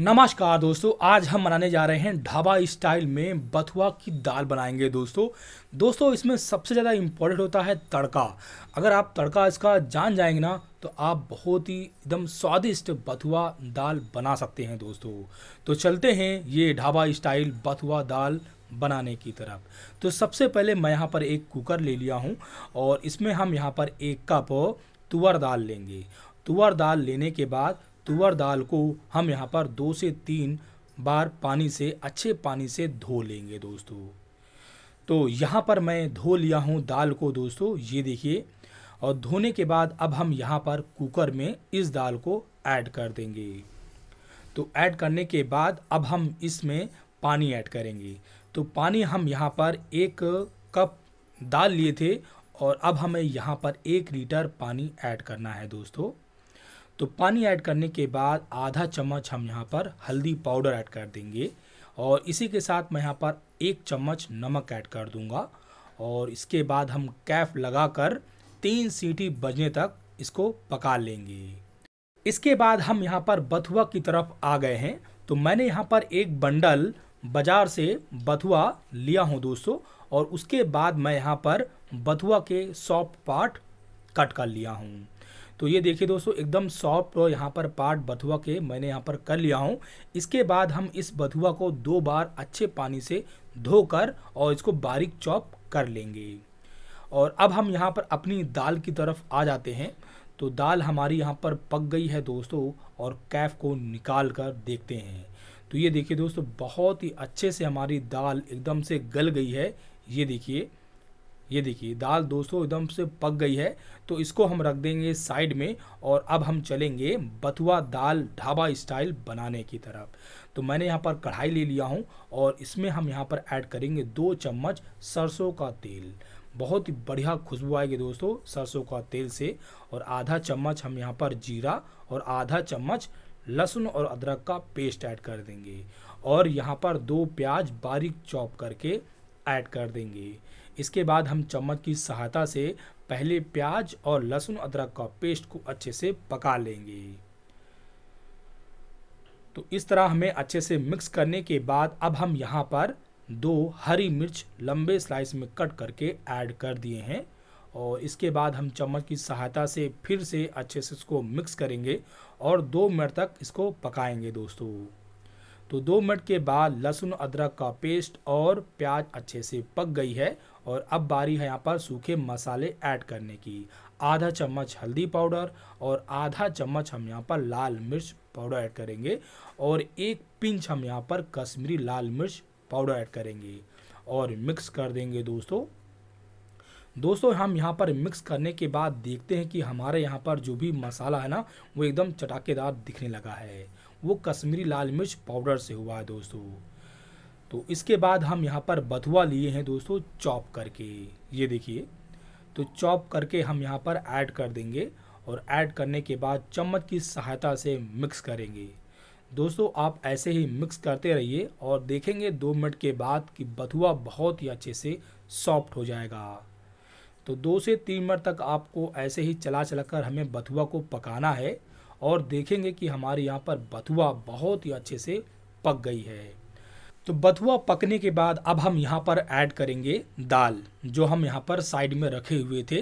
नमस्कार दोस्तों आज हम बनाने जा रहे हैं ढाबा स्टाइल में बथुआ की दाल बनाएंगे दोस्तों दोस्तों इसमें सबसे ज़्यादा इम्पोर्टेंट होता है तड़का अगर आप तड़का इसका जान जाएंगे ना तो आप बहुत ही एकदम स्वादिष्ट बथुआ दाल बना सकते हैं दोस्तों तो चलते हैं ये ढाबा स्टाइल बथुआ दाल बनाने की तरफ तो सबसे पहले मैं यहाँ पर एक कुकर ले लिया हूँ और इसमें हम यहाँ पर एक कप तुअर दाल लेंगे तुअर दाल लेने के बाद तुअर दाल को हम यहाँ पर दो से तीन बार पानी से अच्छे पानी से धो लेंगे दोस्तों तो यहाँ पर मैं धो लिया हूँ दाल को दोस्तों ये देखिए और धोने के बाद अब हम यहाँ पर कुकर में इस दाल को ऐड कर देंगे तो ऐड करने के बाद अब हम इसमें पानी ऐड करेंगे तो पानी हम यहाँ पर एक कप दाल लिए थे और अब हमें यहाँ पर एक लीटर पानी ऐड करना है दोस्तों तो पानी ऐड करने के बाद आधा चम्मच हम यहाँ पर हल्दी पाउडर ऐड कर देंगे और इसी के साथ मैं यहाँ पर एक चम्मच नमक ऐड कर दूँगा और इसके बाद हम कैफ लगाकर तीन सीटी बजने तक इसको पका लेंगे इसके बाद हम यहाँ पर बथुआ की तरफ आ गए हैं तो मैंने यहाँ पर एक बंडल बाज़ार से बथुआ लिया हूँ दोस्तों और उसके बाद मैं यहाँ पर बथुआ के सॉफ्ट पार्ट कट कर लिया हूँ तो ये देखिए दोस्तों एकदम सॉफ्ट यहाँ पर पार्ट बथुआ के मैंने यहाँ पर कर लिया हूँ इसके बाद हम इस बथुआ को दो बार अच्छे पानी से धोकर और इसको बारीक चॉप कर लेंगे और अब हम यहाँ पर अपनी दाल की तरफ आ जाते हैं तो दाल हमारी यहाँ पर पक गई है दोस्तों और कैफ को निकाल कर देखते हैं तो ये देखिए दोस्तों बहुत ही अच्छे से हमारी दाल एकदम से गल गई है ये देखिए ये देखिए दाल दोस्तों एकदम से पक गई है तो इसको हम रख देंगे साइड में और अब हम चलेंगे बथुआ दाल ढाबा स्टाइल बनाने की तरफ तो मैंने यहाँ पर कढ़ाई ले लिया हूँ और इसमें हम यहाँ पर ऐड करेंगे दो चम्मच सरसों का तेल बहुत ही बढ़िया खुशबू आएगी दोस्तों सरसों का तेल से और आधा चम्मच हम यहाँ पर जीरा और आधा चम्मच लहसुन और अदरक का पेस्ट ऐड कर देंगे और यहाँ पर दो प्याज बारीक चॉप करके ऐड कर देंगे इसके बाद हम चम्मच की सहायता से पहले प्याज और लहसुन अदरक का पेस्ट को अच्छे से पका लेंगे तो इस तरह हमें अच्छे से मिक्स करने के बाद अब हम यहाँ पर दो हरी मिर्च लंबे स्लाइस में कट करके ऐड कर दिए हैं और इसके बाद हम चम्मच की सहायता से फिर से अच्छे से इसको मिक्स करेंगे और दो मिनट तक इसको पकाएंगे दोस्तों तो दो मिनट के बाद लहसुन अदरक का पेस्ट और प्याज अच्छे से पक गई है और अब बारी है यहाँ पर सूखे मसाले ऐड करने की आधा चम्मच हल्दी पाउडर और आधा चम्मच हम यहाँ पर लाल मिर्च पाउडर ऐड करेंगे और एक पिंच हम यहाँ पर कश्मीरी लाल मिर्च पाउडर ऐड करेंगे और मिक्स कर देंगे दोस्तों दोस्तों हम यहाँ पर मिक्स करने के बाद देखते हैं कि हमारे यहाँ पर जो भी मसाला है ना वो एकदम चटाकेदार दिखने लगा है वो कश्मीरी लाल मिर्च पाउडर से हुआ है दोस्तों तो इसके बाद हम यहाँ पर बथुआ लिए हैं दोस्तों चॉप करके ये देखिए तो चॉप करके हम यहाँ पर ऐड कर देंगे और ऐड करने के बाद चम्मच की सहायता से मिक्स करेंगे दोस्तों आप ऐसे ही मिक्स करते रहिए और देखेंगे दो मिनट के बाद कि बथुआ बहुत ही अच्छे से सॉफ्ट हो जाएगा तो दो से तीन मिनट तक आपको ऐसे ही चला चला कर हमें बथुआ को पकाना है और देखेंगे कि हमारे यहाँ पर बथुआ बहुत ही अच्छे से पक गई है तो बथुआ पकने के बाद अब हम यहाँ पर ऐड करेंगे दाल जो हम यहाँ पर साइड में रखे हुए थे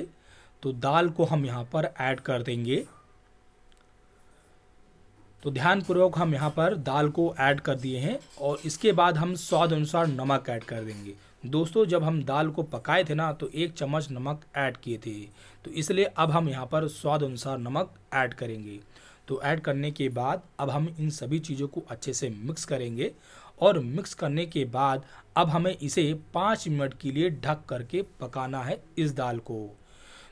तो दाल को हम यहाँ पर ऐड कर देंगे तो ध्यानपूर्वक हम यहाँ पर दाल को ऐड कर दिए हैं और इसके बाद हम स्वाद अनुसार नमक ऐड कर देंगे दोस्तों जब हम दाल को पकाए थे ना तो एक चम्मच नमक ऐड किए थे तो इसलिए अब हम यहाँ पर स्वाद अनुसार नमक ऐड करेंगे तो ऐड करने के बाद अब हम इन सभी चीज़ों को अच्छे से मिक्स करेंगे और मिक्स करने के बाद अब हमें इसे पाँच मिनट के लिए ढक करके पकाना है इस दाल को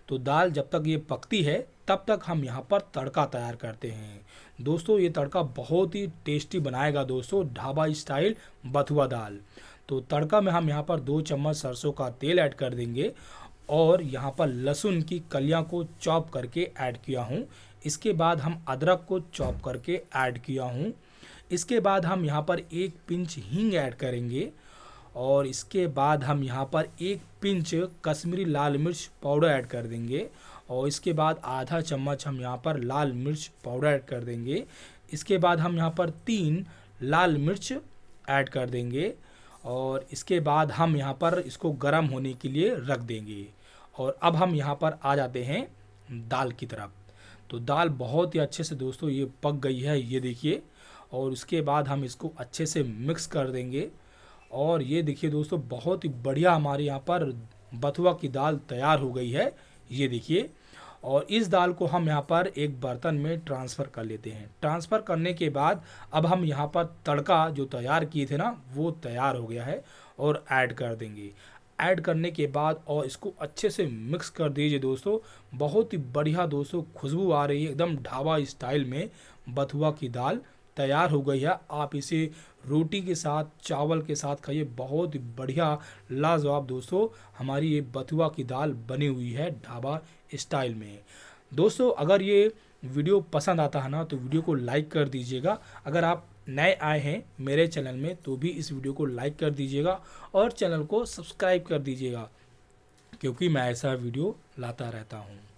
तो दाल जब तक ये पकती है तब तक हम यहाँ पर तड़का तैयार करते हैं दोस्तों ये तड़का बहुत ही टेस्टी बनाएगा दोस्तों ढाबा स्टाइल बथुआ दाल तो तड़का में हम यहाँ पर दो चम्मच सरसों का तेल ऐड कर देंगे और यहाँ पर लहसुन की कलियाँ को चॉप करके ऐड किया हूँ इसके बाद हम अदरक को चॉप करके ऐड किया हूँ इसके बाद हम यहाँ पर एक पिंच हींग ऐड करेंगे और इसके बाद हम यहाँ पर एक पिंच कश्मीरी लाल मिर्च पाउडर ऐड कर देंगे और इसके बाद आधा चम्मच हम यहाँ पर लाल मिर्च पाउडर ऐड कर देंगे इसके बाद हम यहाँ पर तीन लाल मिर्च ऐड कर देंगे और इसके बाद हम यहाँ पर इसको गर्म होने के लिए रख देंगे और अब हम यहाँ पर आ जाते हैं दाल की तरफ तो दाल बहुत ही अच्छे से दोस्तों ये पक गई है ये देखिए और उसके बाद हम इसको अच्छे से मिक्स कर देंगे और ये देखिए दोस्तों बहुत ही बढ़िया हमारे यहाँ पर बथुआ की दाल तैयार हो गई है ये देखिए और इस दाल को हम यहाँ पर एक बर्तन में ट्रांसफ़र कर लेते हैं ट्रांसफ़र करने के बाद अब हम यहाँ पर तड़का जो तैयार किए थे ना वो तैयार हो गया है और ऐड कर देंगे ऐड करने के बाद और इसको अच्छे से मिक्स कर दीजिए दोस्तों बहुत ही बढ़िया दोस्तों खुशबू आ रही है एकदम ढाबा स्टाइल में बथुआ की दाल तैयार हो गई है आप इसे रोटी के साथ चावल के साथ खाइए बहुत ही बढ़िया लाजवाब दोस्तों हमारी ये बथुआ की दाल बनी हुई है ढाबा स्टाइल में दोस्तों अगर ये वीडियो पसंद आता है ना तो वीडियो को लाइक कर दीजिएगा अगर आप नए आए हैं मेरे चैनल में तो भी इस वीडियो को लाइक कर दीजिएगा और चैनल को सब्सक्राइब कर दीजिएगा क्योंकि मैं ऐसा वीडियो लाता रहता हूँ